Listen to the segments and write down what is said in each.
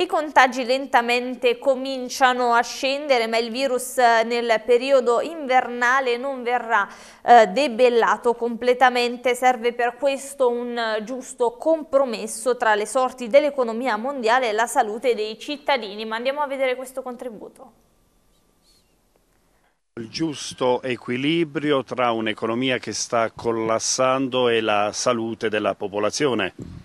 I contagi lentamente cominciano a scendere ma il virus eh, nel periodo invernale non verrà eh, debellato completamente, serve per questo un eh, giusto compromesso tra le sorti dell'economia mondiale e la salute dei cittadini, ma andiamo a vedere questo contributo. Il giusto equilibrio tra un'economia che sta collassando e la salute della popolazione.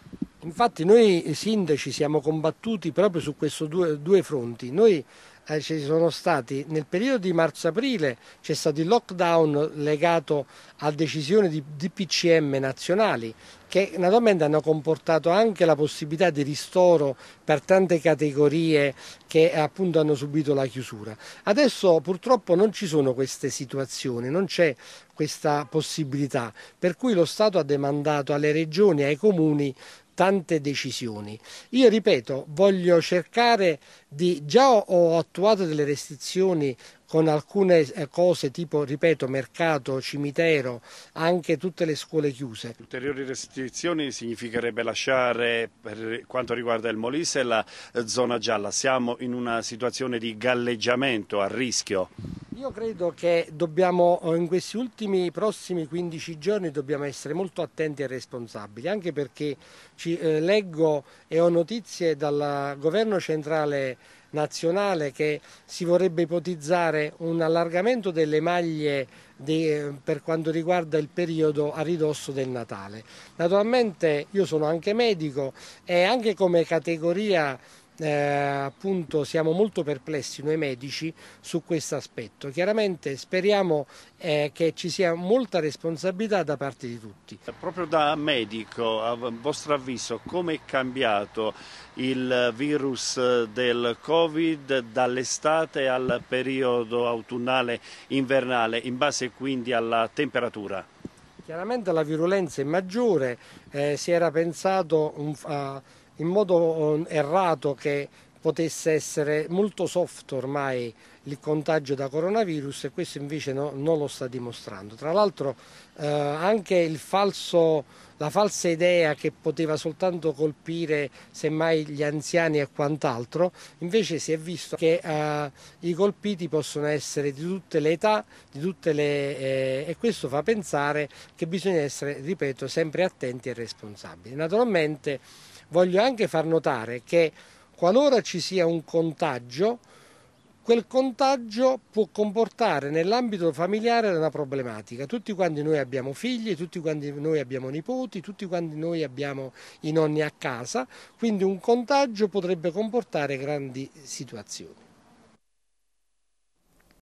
Infatti noi eh, sindaci siamo combattuti proprio su questi due, due, fronti. Noi eh, ci sono stati nel periodo di marzo-aprile c'è stato il lockdown legato a decisioni di, di PCM nazionali che naturalmente hanno comportato anche la possibilità di ristoro per tante categorie che appunto hanno subito la chiusura. Adesso purtroppo non ci sono queste situazioni, non c'è questa possibilità, per cui lo Stato ha demandato alle regioni e ai comuni tante decisioni. Io ripeto, voglio cercare di già ho attuato delle restrizioni con alcune eh, cose tipo, ripeto, mercato, cimitero, anche tutte le scuole chiuse. Ulteriori restrizioni significherebbe lasciare per quanto riguarda il Molise la eh, zona gialla. Siamo in una situazione di galleggiamento a rischio. Io credo che dobbiamo, eh, in questi ultimi prossimi 15 giorni, dobbiamo essere molto attenti e responsabili, anche perché ci, eh, leggo e ho notizie dal governo centrale nazionale che si vorrebbe ipotizzare un allargamento delle maglie di, eh, per quanto riguarda il periodo a ridosso del Natale. Naturalmente io sono anche medico e anche come categoria eh, appunto siamo molto perplessi noi medici su questo aspetto. Chiaramente speriamo eh, che ci sia molta responsabilità da parte di tutti. Proprio da medico, a vostro avviso, come è cambiato il virus del Covid dall'estate al periodo autunnale invernale in base quindi alla temperatura? Chiaramente la virulenza è maggiore, eh, si era pensato a uh, in modo eh, errato che potesse essere molto soft ormai il contagio da coronavirus e questo invece no, non lo sta dimostrando. Tra l'altro eh, anche falso, la falsa idea che poteva soltanto colpire semmai gli anziani e quant'altro, invece si è visto che eh, i colpiti possono essere di tutte le età di tutte le, eh, e questo fa pensare che bisogna essere, ripeto, sempre attenti e responsabili. Naturalmente voglio anche far notare che Qualora ci sia un contagio, quel contagio può comportare nell'ambito familiare una problematica. Tutti quanti noi abbiamo figli, tutti quanti noi abbiamo nipoti, tutti quanti noi abbiamo i nonni a casa, quindi un contagio potrebbe comportare grandi situazioni.